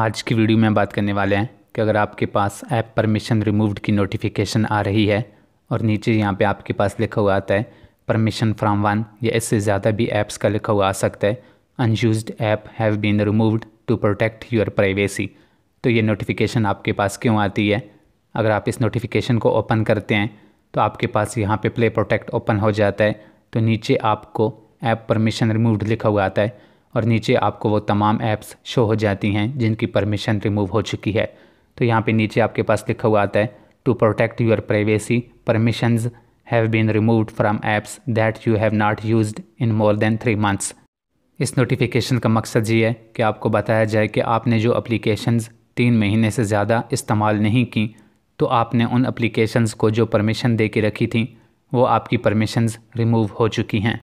आज की वीडियो में बात करने वाले हैं कि अगर आपके पास ऐप परमिशन रिमूव्ड की नोटिफिकेशन आ रही है और नीचे यहाँ पे आपके पास लिखा हुआ आता है परमिशन फ्राम वन या इससे ज़्यादा भी ऐप्स का लिखा हुआ आ सकता है unused app have been removed to protect your privacy तो ये नोटिफिकेशन आपके पास क्यों आती है अगर आप इस नोटिफिकेशन को ओपन करते हैं तो आपके पास यहाँ पे प्ले प्रोटेक्ट ओपन हो जाता है तो नीचे आपको ऐप परमिशन रिमूव्ड लिखा हुआ आता है और नीचे आपको वो तमाम ऐप्स शो हो जाती हैं जिनकी परमिशन रिमूव हो चुकी है तो यहाँ पे नीचे आपके पास लिखा हुआ आता है to protect your privacy permissions have been removed from apps that you have not used in more than three months इस नोटिफिकेशन का मकसद ये है कि आपको बताया जाए कि आपने जो अप्लीकेशन तीन महीने से ज़्यादा इस्तेमाल नहीं की तो आपने उन अप्लीकेशन को जो परमिशन दे के रखी थी वो आपकी परमिशंस रिमूव हो चुकी हैं